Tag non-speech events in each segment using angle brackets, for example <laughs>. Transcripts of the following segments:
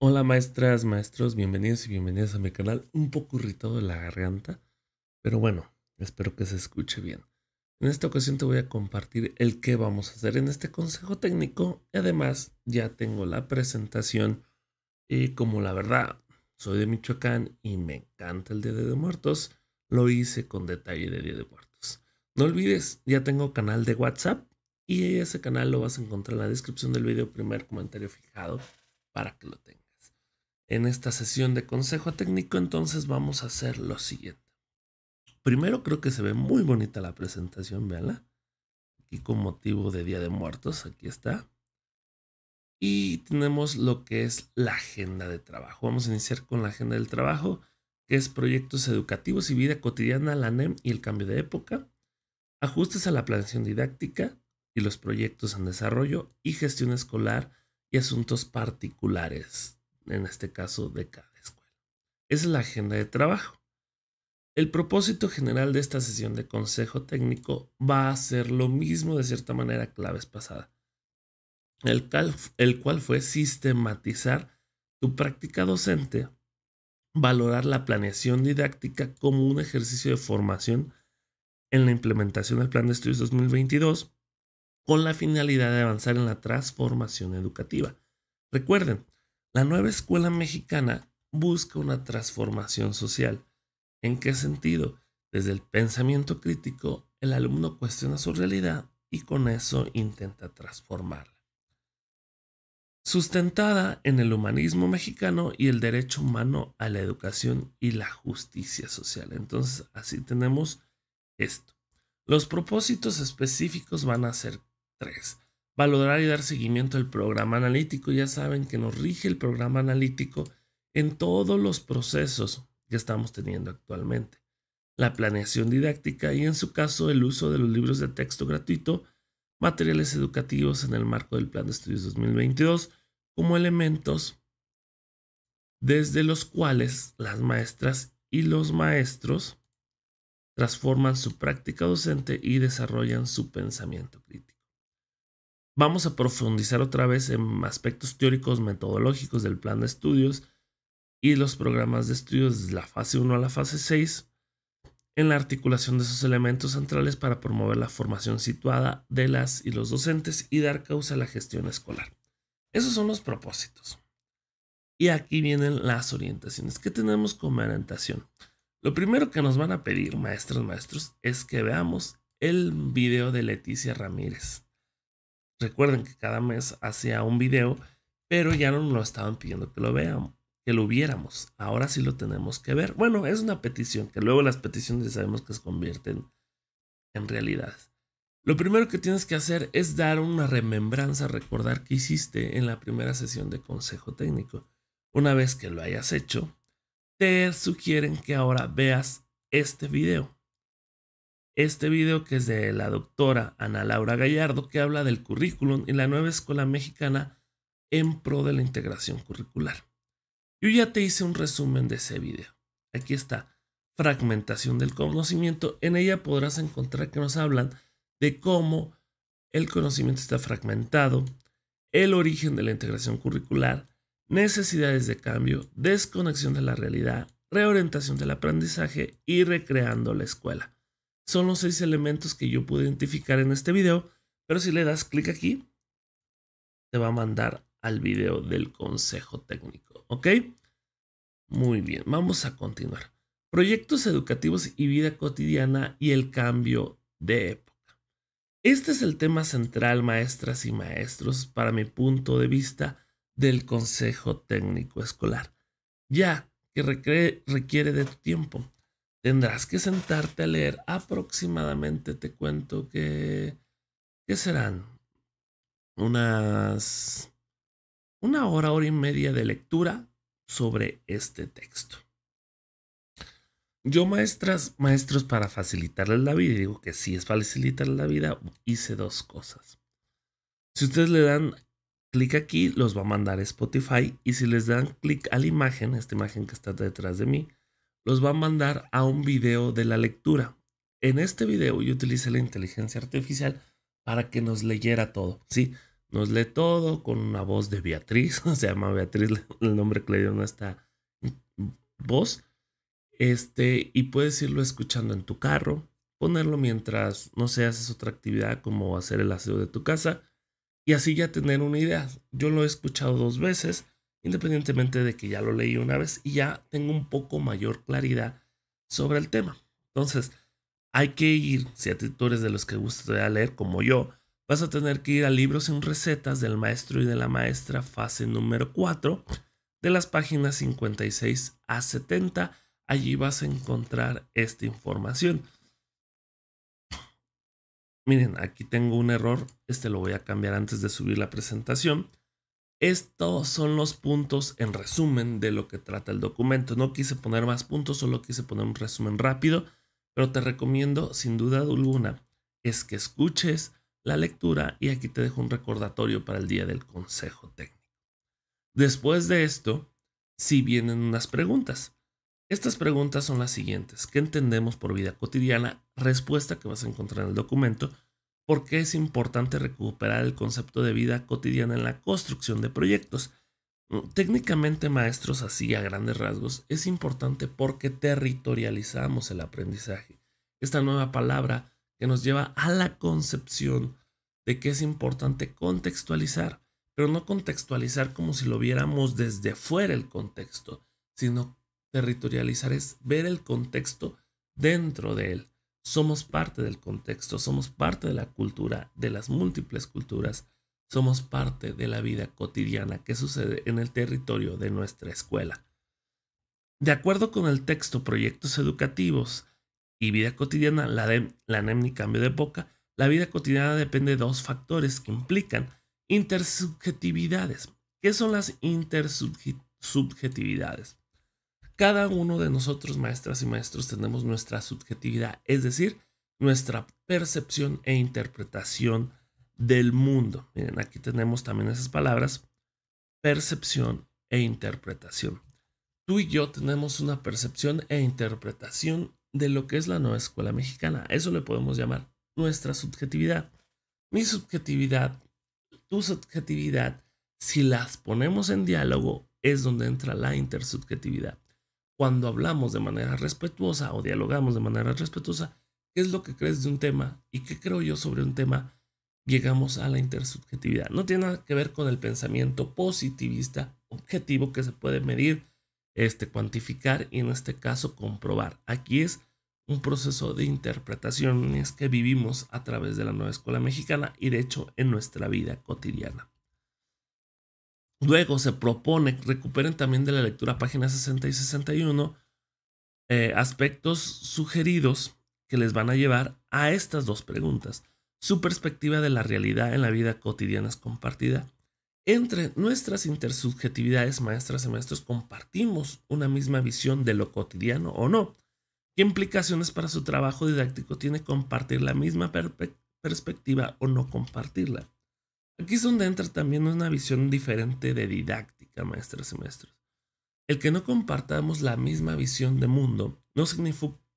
Hola maestras, maestros, bienvenidos y bienvenidas a mi canal. Un poco irritado de la garganta, pero bueno, espero que se escuche bien. En esta ocasión te voy a compartir el que vamos a hacer en este consejo técnico. Y además, ya tengo la presentación. Y como la verdad, soy de Michoacán y me encanta el Día de Muertos, lo hice con detalle de Día de Muertos. No olvides, ya tengo canal de WhatsApp y ese canal lo vas a encontrar en la descripción del video, primer comentario fijado, para que lo tengas en esta sesión de consejo técnico, entonces vamos a hacer lo siguiente. Primero creo que se ve muy bonita la presentación, véanla. Aquí con motivo de Día de Muertos, aquí está. Y tenemos lo que es la agenda de trabajo. Vamos a iniciar con la agenda del trabajo, que es proyectos educativos y vida cotidiana, la NEM y el cambio de época, ajustes a la planeación didáctica y los proyectos en desarrollo y gestión escolar y asuntos particulares en este caso de cada escuela. Esa es la agenda de trabajo. El propósito general de esta sesión de consejo técnico va a ser lo mismo de cierta manera que la vez pasada, el cual, el cual fue sistematizar tu práctica docente, valorar la planeación didáctica como un ejercicio de formación en la implementación del Plan de Estudios 2022 con la finalidad de avanzar en la transformación educativa. Recuerden, la nueva escuela mexicana busca una transformación social. ¿En qué sentido? Desde el pensamiento crítico, el alumno cuestiona su realidad y con eso intenta transformarla. Sustentada en el humanismo mexicano y el derecho humano a la educación y la justicia social. Entonces, así tenemos esto. Los propósitos específicos van a ser tres valorar y dar seguimiento al programa analítico. Ya saben que nos rige el programa analítico en todos los procesos que estamos teniendo actualmente. La planeación didáctica y en su caso el uso de los libros de texto gratuito, materiales educativos en el marco del Plan de Estudios 2022 como elementos desde los cuales las maestras y los maestros transforman su práctica docente y desarrollan su pensamiento crítico. Vamos a profundizar otra vez en aspectos teóricos metodológicos del plan de estudios y los programas de estudios desde la fase 1 a la fase 6 en la articulación de esos elementos centrales para promover la formación situada de las y los docentes y dar causa a la gestión escolar. Esos son los propósitos. Y aquí vienen las orientaciones. ¿Qué tenemos como orientación? Lo primero que nos van a pedir, maestros, maestros, es que veamos el video de Leticia Ramírez. Recuerden que cada mes hacía un video, pero ya no nos lo estaban pidiendo que lo veamos, que lo viéramos. Ahora sí lo tenemos que ver. Bueno, es una petición, que luego las peticiones ya sabemos que se convierten en realidad. Lo primero que tienes que hacer es dar una remembranza, recordar que hiciste en la primera sesión de consejo técnico. Una vez que lo hayas hecho, te sugieren que ahora veas este video este video que es de la doctora Ana Laura Gallardo que habla del currículum y la nueva escuela mexicana en pro de la integración curricular. Yo ya te hice un resumen de ese video. Aquí está, fragmentación del conocimiento. En ella podrás encontrar que nos hablan de cómo el conocimiento está fragmentado, el origen de la integración curricular, necesidades de cambio, desconexión de la realidad, reorientación del aprendizaje y recreando la escuela. Son los seis elementos que yo pude identificar en este video, pero si le das clic aquí, te va a mandar al video del consejo técnico, ¿ok? Muy bien, vamos a continuar. Proyectos educativos y vida cotidiana y el cambio de época. Este es el tema central, maestras y maestros, para mi punto de vista del Consejo Técnico Escolar, ya que requiere de tu tiempo tendrás que sentarte a leer aproximadamente, te cuento que, ¿qué serán? Unas, una hora, hora y media de lectura sobre este texto. Yo, maestras, maestros, para facilitarles la vida, digo que si es facilitarles la vida, hice dos cosas. Si ustedes le dan clic aquí, los va a mandar a Spotify. Y si les dan clic a la imagen, esta imagen que está detrás de mí, los va a mandar a un video de la lectura. En este video yo utilicé la inteligencia artificial para que nos leyera todo, ¿sí? Nos lee todo con una voz de Beatriz, <laughs> se llama Beatriz, el nombre que le dio a esta voz. Este, y puedes irlo escuchando en tu carro, ponerlo mientras, no sé, haces otra actividad como hacer el aseo de tu casa y así ya tener una idea. Yo lo he escuchado dos veces independientemente de que ya lo leí una vez y ya tengo un poco mayor claridad sobre el tema. Entonces, hay que ir, si a ti tú eres de los que gusta leer como yo, vas a tener que ir a Libros sin Recetas del Maestro y de la Maestra, fase número 4, de las páginas 56 a 70. Allí vas a encontrar esta información. Miren, aquí tengo un error, este lo voy a cambiar antes de subir la presentación. Estos son los puntos en resumen de lo que trata el documento. No quise poner más puntos, solo quise poner un resumen rápido, pero te recomiendo sin duda alguna es que escuches la lectura y aquí te dejo un recordatorio para el día del consejo técnico. Después de esto, si vienen unas preguntas. Estas preguntas son las siguientes. ¿Qué entendemos por vida cotidiana? Respuesta que vas a encontrar en el documento por qué es importante recuperar el concepto de vida cotidiana en la construcción de proyectos. Mm, técnicamente, maestros, así a grandes rasgos, es importante porque territorializamos el aprendizaje. Esta nueva palabra que nos lleva a la concepción de que es importante contextualizar, pero no contextualizar como si lo viéramos desde fuera el contexto, sino territorializar es ver el contexto dentro de él somos parte del contexto, somos parte de la cultura, de las múltiples culturas, somos parte de la vida cotidiana que sucede en el territorio de nuestra escuela. De acuerdo con el texto Proyectos Educativos y Vida Cotidiana, la, de, la e cambio de boca, la vida cotidiana depende de dos factores que implican intersubjetividades. ¿Qué son las intersubjetividades? Cada uno de nosotros, maestras y maestros, tenemos nuestra subjetividad, es decir, nuestra percepción e interpretación del mundo. Miren, aquí tenemos también esas palabras, percepción e interpretación. Tú y yo tenemos una percepción e interpretación de lo que es la nueva escuela mexicana. Eso le podemos llamar nuestra subjetividad. Mi subjetividad, tu subjetividad, si las ponemos en diálogo, es donde entra la intersubjetividad cuando hablamos de manera respetuosa o dialogamos de manera respetuosa, qué es lo que crees de un tema y qué creo yo sobre un tema, llegamos a la intersubjetividad. No tiene nada que ver con el pensamiento positivista objetivo que se puede medir, este, cuantificar y en este caso comprobar. Aquí es un proceso de interpretaciones que vivimos a través de la nueva escuela mexicana y de hecho en nuestra vida cotidiana. Luego se propone, recuperen también de la lectura páginas 60 y 61, eh, aspectos sugeridos que les van a llevar a estas dos preguntas. Su perspectiva de la realidad en la vida cotidiana es compartida. Entre nuestras intersubjetividades, maestras y maestros, compartimos una misma visión de lo cotidiano o no. ¿Qué implicaciones para su trabajo didáctico tiene compartir la misma perspectiva o no compartirla? Aquí es donde entra también una visión diferente de didáctica, maestros y maestros. El que no compartamos la misma visión de mundo no,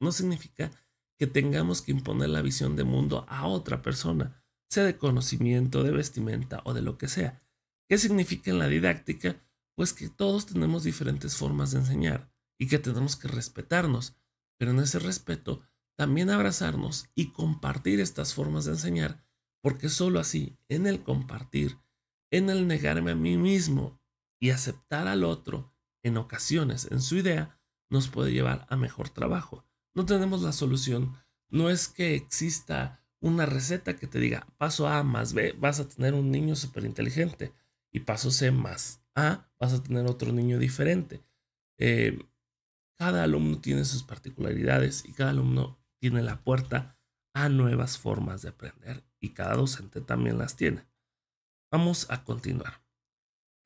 no significa que tengamos que imponer la visión de mundo a otra persona, sea de conocimiento, de vestimenta o de lo que sea. ¿Qué significa en la didáctica? Pues que todos tenemos diferentes formas de enseñar y que tenemos que respetarnos, pero en ese respeto también abrazarnos y compartir estas formas de enseñar porque solo así, en el compartir, en el negarme a mí mismo y aceptar al otro, en ocasiones, en su idea, nos puede llevar a mejor trabajo. No tenemos la solución. No es que exista una receta que te diga paso A más B vas a tener un niño súper inteligente y paso C más A vas a tener otro niño diferente. Eh, cada alumno tiene sus particularidades y cada alumno tiene la puerta a nuevas formas de aprender y cada docente también las tiene. Vamos a continuar.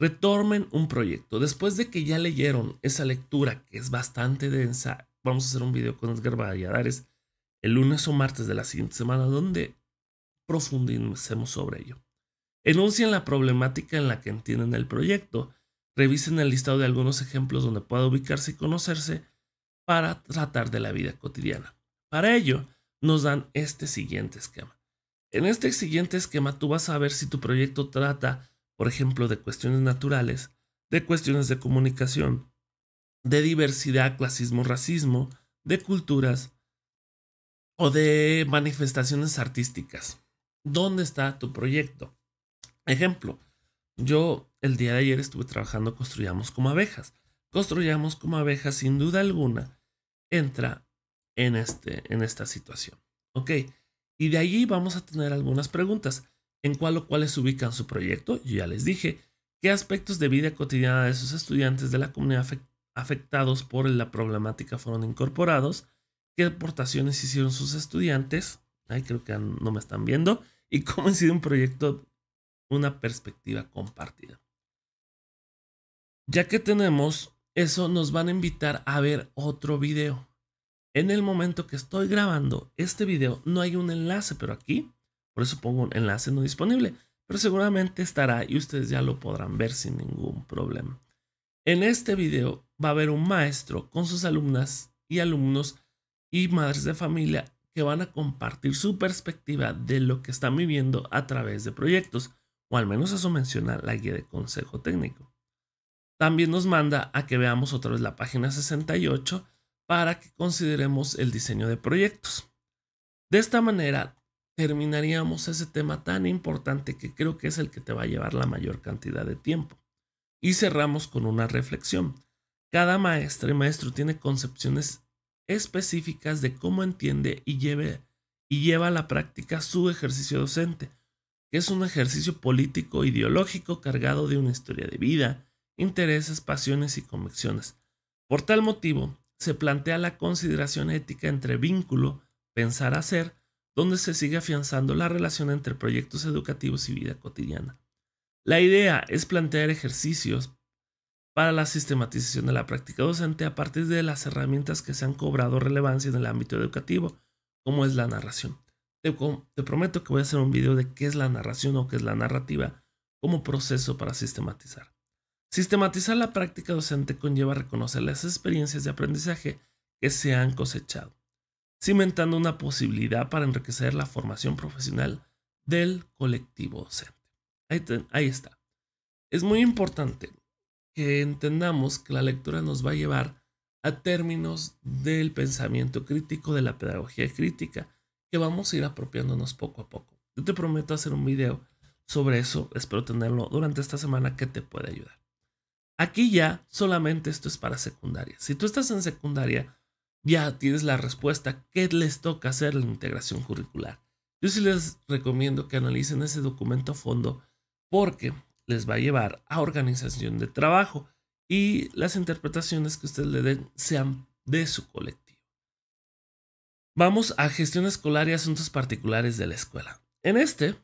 Retomen un proyecto. Después de que ya leyeron esa lectura, que es bastante densa, vamos a hacer un video con Edgar Valladares el lunes o martes de la siguiente semana, donde profundicemos sobre ello. Enuncien la problemática en la que entienden el proyecto. Revisen el listado de algunos ejemplos donde pueda ubicarse y conocerse para tratar de la vida cotidiana. Para ello, nos dan este siguiente esquema. En este siguiente esquema tú vas a ver si tu proyecto trata, por ejemplo, de cuestiones naturales, de cuestiones de comunicación, de diversidad, clasismo, racismo, de culturas o de manifestaciones artísticas. ¿Dónde está tu proyecto? Ejemplo, yo el día de ayer estuve trabajando Construyamos como abejas. Construyamos como abejas sin duda alguna entra en, este, en esta situación. ¿Ok? Y de allí vamos a tener algunas preguntas. ¿En cuál o cuáles ubican su proyecto? Yo ya les dije. ¿Qué aspectos de vida cotidiana de sus estudiantes de la comunidad afectados por la problemática fueron incorporados? ¿Qué aportaciones hicieron sus estudiantes? Ay, creo que no me están viendo. ¿Y cómo ha sido un proyecto una perspectiva compartida? Ya que tenemos eso, nos van a invitar a ver otro video. En el momento que estoy grabando este video no hay un enlace, pero aquí, por eso pongo un enlace no disponible, pero seguramente estará y ustedes ya lo podrán ver sin ningún problema. En este video va a haber un maestro con sus alumnas y alumnos y madres de familia que van a compartir su perspectiva de lo que están viviendo a través de proyectos, o al menos eso menciona la guía de consejo técnico. También nos manda a que veamos otra vez la página 68 para que consideremos el diseño de proyectos. De esta manera terminaríamos ese tema tan importante que creo que es el que te va a llevar la mayor cantidad de tiempo. Y cerramos con una reflexión. Cada maestro y maestro tiene concepciones específicas de cómo entiende y, y lleva a la práctica su ejercicio docente, que es un ejercicio político ideológico cargado de una historia de vida, intereses, pasiones y convicciones. Por tal motivo, se plantea la consideración ética entre vínculo, pensar hacer, donde se sigue afianzando la relación entre proyectos educativos y vida cotidiana. La idea es plantear ejercicios para la sistematización de la práctica docente a partir de las herramientas que se han cobrado relevancia en el ámbito educativo, como es la narración. Te, te prometo que voy a hacer un video de qué es la narración o qué es la narrativa como proceso para sistematizar. Sistematizar la práctica docente conlleva reconocer las experiencias de aprendizaje que se han cosechado, cimentando una posibilidad para enriquecer la formación profesional del colectivo docente. Ahí, está. Es muy importante que entendamos que la lectura nos va a llevar a términos del pensamiento crítico, de la pedagogía crítica, que vamos a ir apropiándonos poco a poco. Yo te prometo hacer un video sobre eso, espero tenerlo durante esta semana que te puede ayudar. Aquí ya solamente esto es para secundaria. Si tú estás en secundaria, ya tienes la respuesta qué les toca hacer la integración curricular. Yo sí les recomiendo que analicen ese documento a fondo porque les va a llevar a organización de trabajo y las interpretaciones que ustedes le den sean de su colectivo. Vamos a gestión escolar y asuntos particulares de la escuela. En este,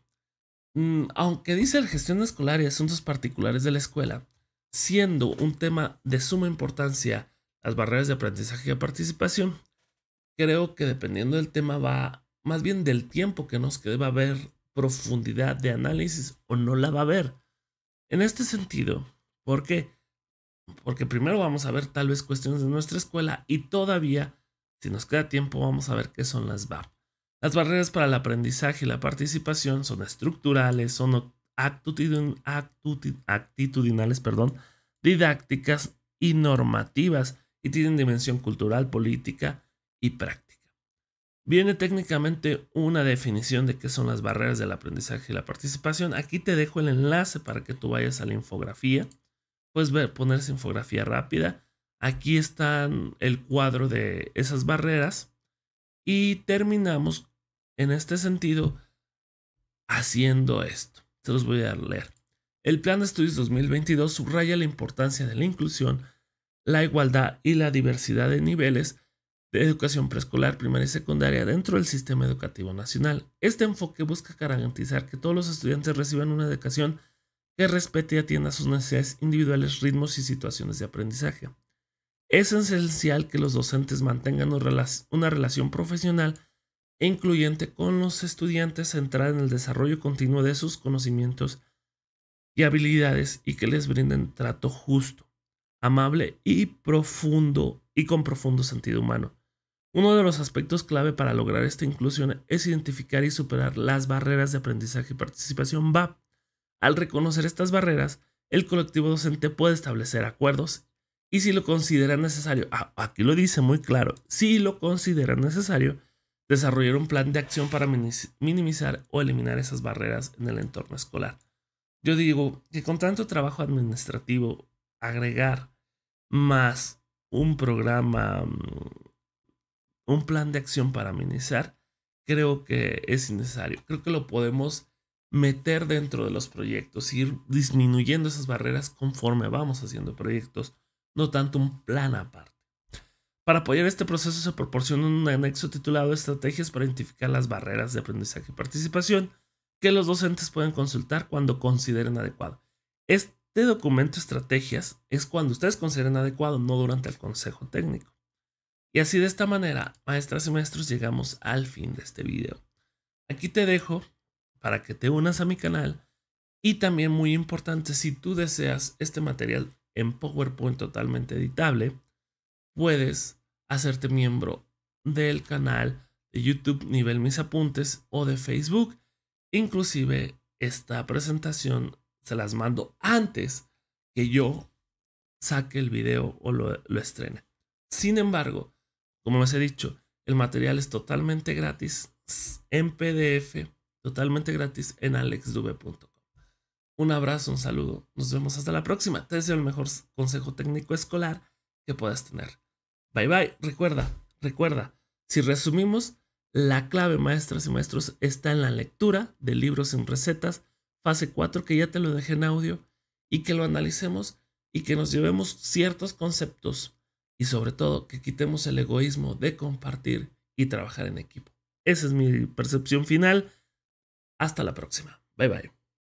mm, aunque dice gestión escolar y asuntos particulares de la escuela, siendo un tema de suma importancia las barreras de aprendizaje y participación, creo que dependiendo del tema va más bien del tiempo que nos quede va a haber profundidad de análisis o no la va a haber. En este sentido, ¿por qué? Porque primero vamos a ver tal vez cuestiones de nuestra escuela y todavía, si nos queda tiempo, vamos a ver qué son las Las barreras para el aprendizaje y la participación son estructurales, son actitudinales, perdón, didácticas y normativas y tienen dimensión cultural, política y práctica. Viene técnicamente una definición de qué son las barreras del aprendizaje y la participación. Aquí te dejo el enlace para que tú vayas a la infografía. Puedes ver, ponerse infografía rápida. Aquí están el cuadro de esas barreras. Y terminamos en este sentido haciendo esto. Se los voy a leer. El Plan de Estudios 2022 subraya la importancia de la inclusión, la igualdad y la diversidad de niveles de educación preescolar, primaria y secundaria dentro del sistema educativo nacional. Este enfoque busca garantizar que todos los estudiantes reciban una educación que respete y atienda sus necesidades individuales, ritmos y situaciones de aprendizaje. Es esencial que los docentes mantengan una relación profesional e incluyente con los estudiantes centrada en el desarrollo continuo de sus conocimientos y habilidades y que les brinden trato justo, amable y profundo y con profundo sentido humano. Uno de los aspectos clave para lograr esta inclusión es identificar y superar las barreras de aprendizaje y participación BAP. Al reconocer estas barreras, el colectivo docente puede establecer acuerdos y si lo considera necesario, ah, aquí lo dice muy claro, si lo considera necesario, desarrollar un plan de acción para minimizar o eliminar esas barreras en el entorno escolar. Yo digo que con tanto trabajo administrativo, agregar más un programa, mm, un plan de acción para minimizar, creo que es innecesario. Creo que lo podemos meter dentro de los proyectos, ir disminuyendo esas barreras conforme vamos haciendo proyectos, no tanto un plan aparte. Para apoyar este proceso se proporciona un anexo titulado Estrategias para identificar las barreras de aprendizaje y participación que los docentes pueden consultar cuando consideren adecuado. Este documento estrategias es cuando ustedes consideren adecuado, no durante el consejo técnico. Y así de esta manera, maestras y maestros, llegamos al fin de este video. Aquí te dejo para que te unas a mi canal y también muy importante, si tú deseas este material en PowerPoint totalmente editable, puedes hacerte miembro del canal de YouTube Nivel Mis Apuntes o de Facebook. Inclusive esta presentación se las mando antes que yo saque el video o lo, lo estrene. Sin embargo, como les he dicho, el material es totalmente gratis en PDF, totalmente gratis en alexdube.com. Un abrazo, un saludo. Nos vemos hasta la próxima. Te deseo el mejor consejo técnico escolar que puedas tener. Bye bye. Recuerda, recuerda, si resumimos, la clave, maestras y maestros, está en la lectura de libros sin recetas, fase 4, que ya te lo dejé en audio, y que lo analicemos y que nos llevemos ciertos conceptos y sobre todo que quitemos el egoísmo de compartir y trabajar en equipo. Esa es mi percepción final. Hasta la próxima. Bye bye.